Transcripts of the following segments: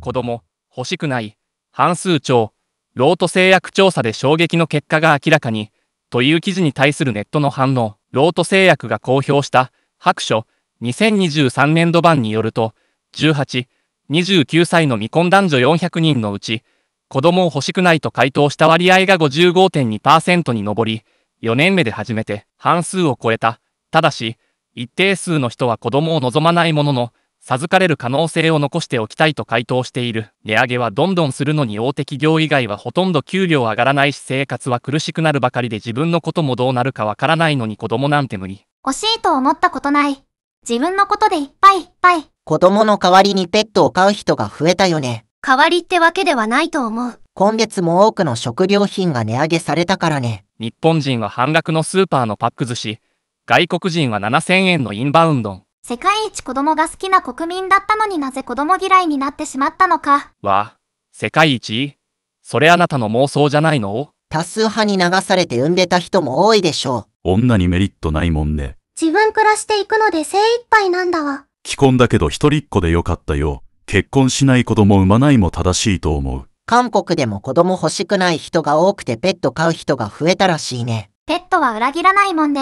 子供、欲しくない、半数超、ロート製薬調査で衝撃の結果が明らかに、という記事に対するネットの反応、ロート製薬が公表した白書2023年度版によると、18、29歳の未婚男女400人のうち、子供を欲しくないと回答した割合が55.2%に上り、4年目で初めて半数を超えた。ただし、一定数の人は子供を望まないものの、授かれる可能性を残しておきたいと回答している。値上げはどんどんするのに大手企業以外はほとんど給料上がらないし生活は苦しくなるばかりで自分のこともどうなるかわからないのに子供なんて無理。欲しいと思ったことない。自分のことでいっぱいいっぱい。子供の代わりにペットを飼う人が増えたよね。代わりってわけではないと思う。今月も多くの食料品が値上げされたからね。日本人は半額のスーパーのパック寿司、外国人は7000円のインバウンド。世界一子供が好きな国民だったのになぜ子供嫌いになってしまったのか。わ、世界一それあなたの妄想じゃないの多数派に流されて産んでた人も多いでしょう。女にメリットないもんね。自分暮らしていくので精一杯なんだわ。既婚だけど一人っ子でよかったよ。結婚しない子供産まないも正しいと思う。韓国でも子供欲しくない人が多くてペット飼う人が増えたらしいね。ペットは裏切らないもんで、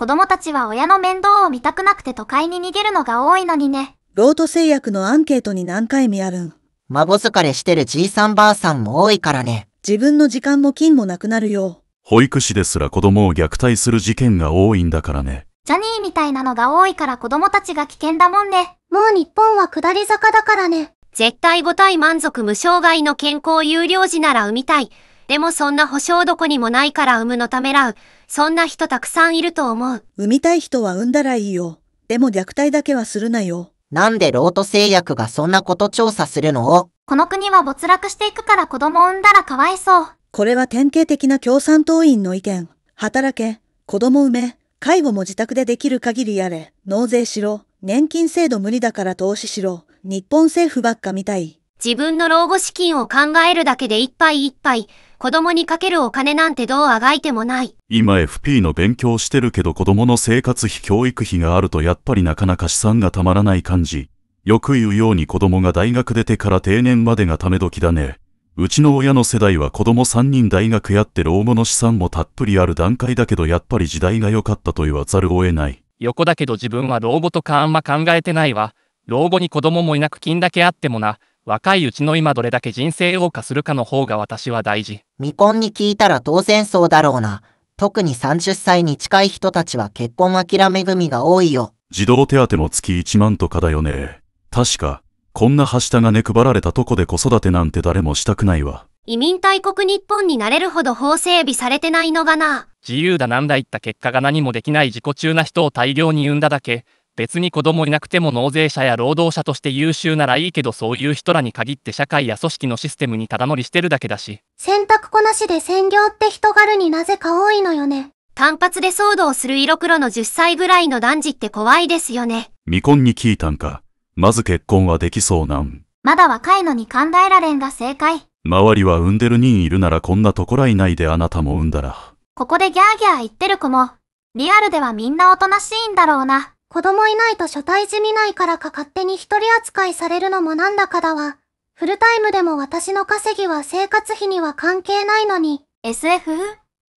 子供たちは親の面倒を見たくなくて都会に逃げるのが多いのにね。ロート製薬のアンケートに何回もやるん。孫疲れしてるじいさんばあさんも多いからね。自分の時間も金もなくなるよ。保育士ですら子供を虐待する事件が多いんだからね。ジャニーみたいなのが多いから子供たちが危険だもんね。もう日本は下り坂だからね。絶対母体満足無障害の健康有料児なら産みたい。でもそんな保証どこにもないから産むのためらう。そんな人たくさんいると思う。産みたい人は産んだらいいよ。でも虐待だけはするなよ。なんでロート製薬がそんなこと調査するのこの国は没落していくから子供産んだらかわいそう。これは典型的な共産党員の意見。働け、子供産め、介護も自宅でできる限りやれ、納税しろ、年金制度無理だから投資しろ、日本政府ばっかみたい。自分の老後資金を考えるだけでいっぱいいっぱい。子供にかけるお金なんてどうあがいてもない。今 FP の勉強してるけど子供の生活費教育費があるとやっぱりなかなか資産がたまらない感じ。よく言うように子供が大学出てから定年までがため時だね。うちの親の世代は子供3人大学やって老後の資産もたっぷりある段階だけどやっぱり時代が良かったと言わざるを得ない。横だけど自分は老後とかあんま考えてないわ。老後に子供もいなく金だけあってもな。若いうちの今どれだけ人生謳歌するかの方が私は大事。未婚に聞いたら当然そうだろうな。特に30歳に近い人たちは結婚諦め組が多いよ。児童手当も月1万とかだよね。確か、こんなはしたがね配られたとこで子育てなんて誰もしたくないわ。移民大国日本になれるほど法整備されてないのがな。自由だなんだ言った結果が何もできない自己中な人を大量に産んだだけ、別に子供いなくても納税者や労働者として優秀ならいいけどそういう人らに限って社会や組織のシステムにただ乗りしてるだけだし。洗濯こなしで専業って人軽になぜか多いのよね。単発で騒動する色黒の10歳ぐらいの男児って怖いですよね。未婚に聞いたんか。まず結婚はできそうなん。まだ若いのに考えられんが正解。周りは産んでる人いるならこんなところいないであなたも産んだら。ここでギャーギャー言ってる子も、リアルではみんなおとなしいんだろうな。子供いないと初対じみないからか勝手に一人扱いされるのもなんだかだわ。フルタイムでも私の稼ぎは生活費には関係ないのに。SF?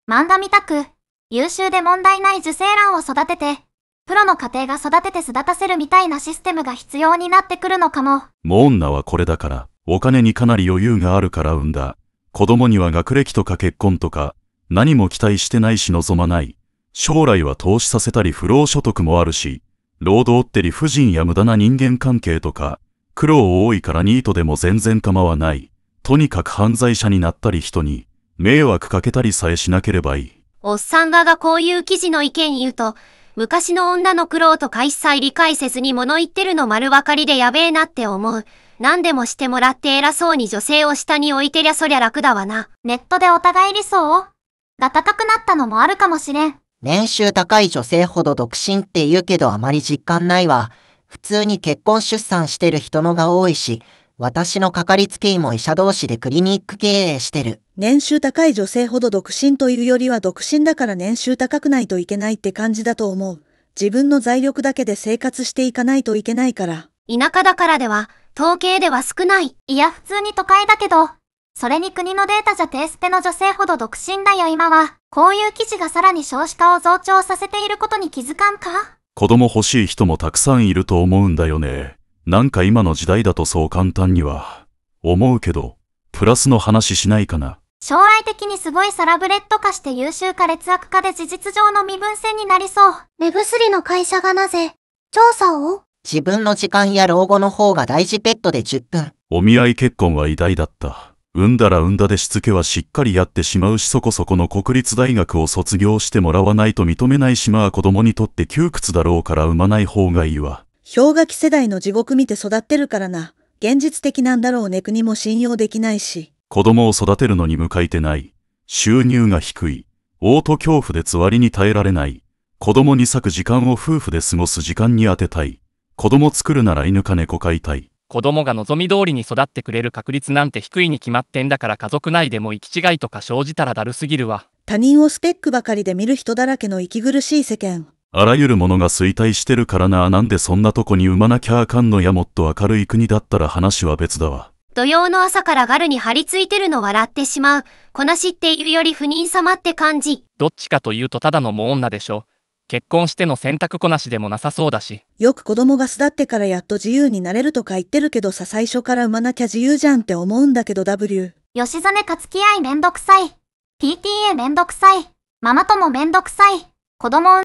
漫画見たく、優秀で問題ない受精卵を育てて、プロの家庭が育てて育たせるみたいなシステムが必要になってくるのかも。モー女ナはこれだから、お金にかなり余裕があるから産んだ。子供には学歴とか結婚とか、何も期待してないし望まない。将来は投資させたり不労所得もあるし、労働って理不尽や無駄な人間関係とか、苦労多いからニートでも全然構わない。とにかく犯罪者になったり人に、迷惑かけたりさえしなければいい。おっさんががこういう記事の意見言うと、昔の女の苦労とか一切理解せずに物言ってるの丸分かりでやべえなって思う。何でもしてもらって偉そうに女性を下に置いてりゃそりゃ楽だわな。ネットでお互い理想が高くなったのもあるかもしれん。年収高い女性ほど独身って言うけどあまり実感ないわ。普通に結婚出産してる人のが多いし、私のかかりつけ医も医者同士でクリニック経営してる。年収高い女性ほど独身というよりは独身だから年収高くないといけないって感じだと思う。自分の財力だけで生活していかないといけないから。田舎だからでは、統計では少ない。いや普通に都会だけど、それに国のデータじゃ低捨ての女性ほど独身だよ今は。こういう記事がさらに少子化を増長させていることに気づかんか子供欲しい人もたくさんいると思うんだよね。なんか今の時代だとそう簡単には。思うけど、プラスの話しないかな。将来的にすごいサラブレッド化して優秀か劣悪化で事実上の身分制になりそう。目薬の会社がなぜ、調査を自分の時間や老後の方が大事ペットで10分。お見合い結婚は偉大だった。産んだら産んだでしつけはしっかりやってしまうしそこそこの国立大学を卒業してもらわないと認めない島は子供にとって窮屈だろうから産まない方がいいわ。氷河期世代の地獄見て育ってるからな。現実的なんだろうね国も信用できないし。子供を育てるのに向かいてない。収入が低い。ート恐怖でつわりに耐えられない。子供に咲く時間を夫婦で過ごす時間に当てたい。子供作るなら犬か猫飼いたい。子供が望み通りに育ってくれる確率なんて低いに決まってんだから家族内でも行き違いとか生じたらだるすぎるわ。他人をスペックばかりで見る人だらけの息苦しい世間。あらゆるものが衰退してるからななんでそんなとこに産まなきゃあかんのやもっと明るい国だったら話は別だわ。土曜の朝からガルに張り付いてるの笑ってしまう。こなしっていうより不妊様って感じ。どっちかというとただのも女でしょ。結婚しての洗濯こなしでもなさそうだし。よく子供が巣立ってからやっと自由になれるとか言ってるけどさ最初から産まなきゃ自由じゃんって思うんだけど W。吉実き合いめんどくさい。PTA めんどくさい。ママ友めんどくさい。子供